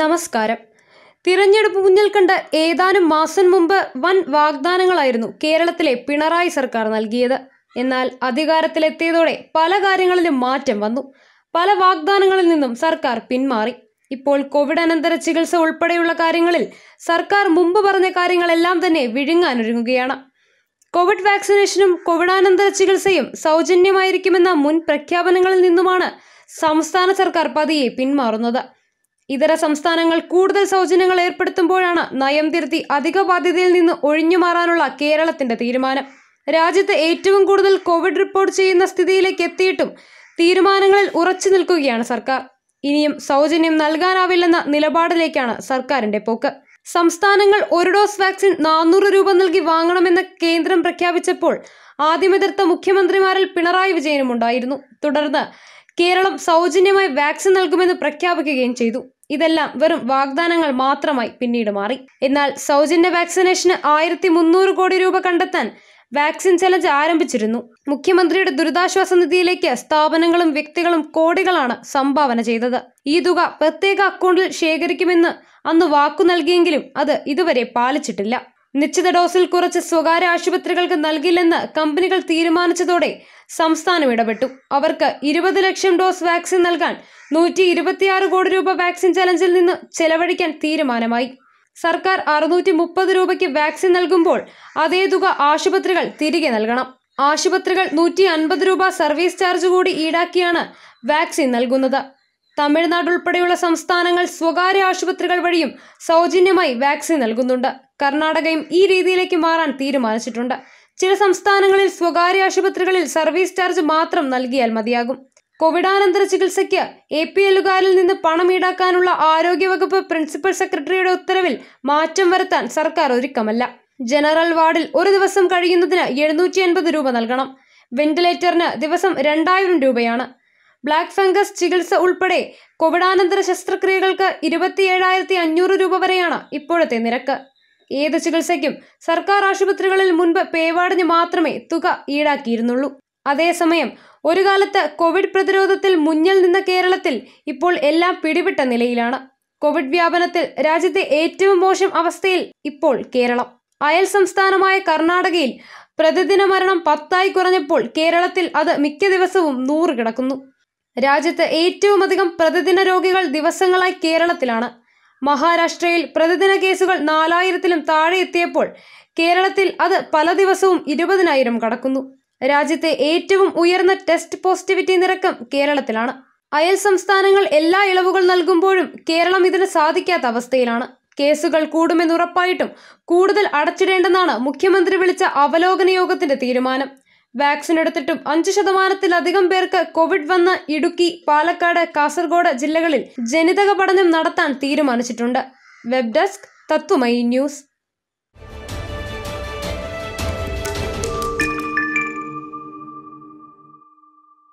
നമസ്കാരം തിരഞ്ഞെടുപ്പ് മുന്നിൽ കണ്ട് ഏതാനും മാസം മുമ്പ് വൻ വാഗ്ദാനങ്ങളായിരുന്നു കേരളത്തിലെ പിണറായി സർക്കാർ നൽകിയത് എന്നാൽ അധികാരത്തിലെത്തിയതോടെ പല കാര്യങ്ങളിലും മാറ്റം വന്നു പല വാഗ്ദാനങ്ങളിൽ നിന്നും സർക്കാർ പിന്മാറി ഇപ്പോൾ കോവിഡ് അനന്തര ചികിത്സ ഉൾപ്പെടെയുള്ള കാര്യങ്ങളിൽ സർക്കാർ മുമ്പ് പറഞ്ഞ കാര്യങ്ങളെല്ലാം തന്നെ വിഴുങ്ങാനൊരുങ്ങുകയാണ് കോവിഡ് വാക്സിനേഷനും കോവിഡാനന്തര ചികിത്സയും സൗജന്യമായിരിക്കുമെന്ന മുൻ പ്രഖ്യാപനങ്ങളിൽ നിന്നുമാണ് സംസ്ഥാന സർക്കാർ പതിയെ പിന്മാറുന്നത് ഇതര സംസ്ഥാനങ്ങൾ കൂടുതൽ സൗജന്യങ്ങൾ ഏർപ്പെടുത്തുമ്പോഴാണ് നയം തിരുത്തി അധിക ബാധ്യതയിൽ നിന്ന് ഒഴിഞ്ഞുമാറാനുള്ള കേരളത്തിന്റെ തീരുമാനം രാജ്യത്ത് ഏറ്റവും കൂടുതൽ കോവിഡ് റിപ്പോർട്ട് ചെയ്യുന്ന സ്ഥിതിയിലേക്ക് എത്തിയിട്ടും തീരുമാനങ്ങളിൽ ഉറച്ചു നിൽക്കുകയാണ് സർക്കാർ ഇനിയും സൗജന്യം നൽകാനാവില്ലെന്ന നിലപാടിലേക്കാണ് സർക്കാരിന്റെ പോക്ക് സംസ്ഥാനങ്ങൾ ഒരു ഡോസ് വാക്സിൻ നാനൂറ് രൂപ നൽകി വാങ്ങണമെന്ന് കേന്ദ്രം പ്രഖ്യാപിച്ചപ്പോൾ ആദ്യമെതിർത്ത മുഖ്യമന്ത്രിമാരിൽ പിണറായി വിജയനും ഉണ്ടായിരുന്നു തുടർന്ന് കേരളം സൗജന്യമായി വാക്സിൻ നൽകുമെന്ന് പ്രഖ്യാപിക്കുകയും ചെയ്തു ഇതെല്ലാം വെറും വാഗ്ദാനങ്ങൾ മാത്രമായി പിന്നീട് മാറി എന്നാൽ സൗജന്യ വാക്സിനേഷന് ആയിരത്തി മുന്നൂറ് കോടി രൂപ കണ്ടെത്താൻ വാക്സിൻ ചലഞ്ച് ആരംഭിച്ചിരുന്നു മുഖ്യമന്ത്രിയുടെ ദുരിതാശ്വാസ നിധിയിലേക്ക് സ്ഥാപനങ്ങളും വ്യക്തികളും കോടികളാണ് സംഭാവന ചെയ്തത് ഈ തുക പ്രത്യേക അക്കൗണ്ടിൽ ശേഖരിക്കുമെന്ന് അന്ന് വാക്കു നൽകിയെങ്കിലും അത് ഇതുവരെ പാലിച്ചിട്ടില്ല നിശ്ചിത ഡോസിൽ കുറച്ച് സ്വകാര്യ ആശുപത്രികൾക്ക് നൽകില്ലെന്ന് കമ്പനികൾ തീരുമാനിച്ചതോടെ സംസ്ഥാനം ഇടപെട്ടു അവർക്ക് ഇരുപത് ലക്ഷം ഡോസ് വാക്സിൻ നൽകാൻ നൂറ്റി ഇരുപത്തിയാറ് കോടി രൂപ വാക്സിൻ ചലഞ്ചിൽ നിന്ന് ചെലവഴിക്കാൻ തീരുമാനമായി സർക്കാർ അറുന്നൂറ്റി മുപ്പത് രൂപയ്ക്ക് വാക്സിൻ നൽകുമ്പോൾ അതേ തുക ആശുപത്രികൾ തിരികെ നൽകണം ആശുപത്രികൾ നൂറ്റി അൻപത് രൂപ സർവീസ് ചാർജ് കൂടി ഈടാക്കിയാണ് വാക്സിൻ നൽകുന്നത് തമിഴ്നാട് ഉൾപ്പെടെയുള്ള സംസ്ഥാനങ്ങൾ സ്വകാര്യ ആശുപത്രികൾ വഴിയും സൗജന്യമായി വാക്സിൻ നൽകുന്നുണ്ട് കർണാടകയും ഈ രീതിയിലേക്ക് മാറാൻ തീരുമാനിച്ചിട്ടുണ്ട് ചില സംസ്ഥാനങ്ങളിൽ സ്വകാര്യ ആശുപത്രികളിൽ സർവീസ് ചാർജ് മാത്രം നൽകിയാൽ മതിയാകും കോവിഡാനന്തര ചികിത്സയ്ക്ക് എ പി എല്ലുകാരിൽ നിന്ന് പണം ഈടാക്കാനുള്ള ആരോഗ്യവകുപ്പ് പ്രിൻസിപ്പൽ സെക്രട്ടറിയുടെ ഉത്തരവിൽ മാറ്റം വരുത്താൻ സർക്കാർ ഒരുക്കമല്ല ജനറൽ വാർഡിൽ ഒരു ദിവസം കഴിയുന്നതിന് എഴുന്നൂറ്റി എൺപത് രൂപ നൽകണം വെന്റിലേറ്ററിന് ദിവസം രണ്ടായിരം രൂപയാണ് ബ്ലാക്ക് ഫംഗസ് ചികിത്സ ഉൾപ്പെടെ കോവിഡാനന്തര ശസ്ത്രക്രിയകൾക്ക് ഇരുപത്തിയേഴായിരത്തി അഞ്ഞൂറ് രൂപ വരെയാണ് ഇപ്പോഴത്തെ നിരക്ക് ഏത് ചികിത്സയ്ക്കും സർക്കാർ ആശുപത്രികളിൽ മുൻപ് പേവാടിന് മാത്രമേ തുക ഈടാക്കിയിരുന്നുള്ളൂ അതേസമയം ഒരു കാലത്ത് കോവിഡ് പ്രതിരോധത്തിൽ മുന്നിൽ നിന്ന കേരളത്തിൽ ഇപ്പോൾ എല്ലാം പിടിവിട്ട നിലയിലാണ് കോവിഡ് വ്യാപനത്തിൽ രാജ്യത്തെ ഏറ്റവും മോശം അവസ്ഥയിൽ ഇപ്പോൾ കേരളം അയൽ സംസ്ഥാനമായ കർണാടകയിൽ പ്രതിദിന മരണം പത്തായി കുറഞ്ഞപ്പോൾ കേരളത്തിൽ അത് മിക്ക ദിവസവും നൂറ് കിടക്കുന്നു രാജ്യത്ത് ഏറ്റവുമധികം പ്രതിദിന രോഗികൾ ദിവസങ്ങളായി കേരളത്തിലാണ് മഹാരാഷ്ട്രയിൽ പ്രതിദിന കേസുകൾ നാലായിരത്തിലും താഴെ എത്തിയപ്പോൾ കേരളത്തിൽ അത് പല ദിവസവും ഇരുപതിനായിരം കടക്കുന്നു രാജ്യത്തെ ഏറ്റവും ഉയർന്ന ടെസ്റ്റ് പോസിറ്റിവിറ്റി നിരക്കും കേരളത്തിലാണ് അയൽ സംസ്ഥാനങ്ങൾ എല്ലാ ഇളവുകൾ നൽകുമ്പോഴും കേരളം ഇതിന് സാധിക്കാത്ത അവസ്ഥയിലാണ് കേസുകൾ കൂടുമെന്നുറപ്പായിട്ടും കൂടുതൽ അടച്ചിടേണ്ടെന്നാണ് മുഖ്യമന്ത്രി വിളിച്ച അവലോകന യോഗത്തിന്റെ തീരുമാനം വാക്സിൻ എടുത്തിട്ടും അഞ്ചു ശതമാനത്തിലധികം പേർക്ക് കോവിഡ് വന്ന് ഇടുക്കി പാലക്കാട് കാസർഗോഡ് ജില്ലകളിൽ ജനിതക പഠനം നടത്താൻ തീരുമാനിച്ചിട്ടുണ്ട് വെബ് ഡെസ്ക് തത്വമയി ന്യൂസ്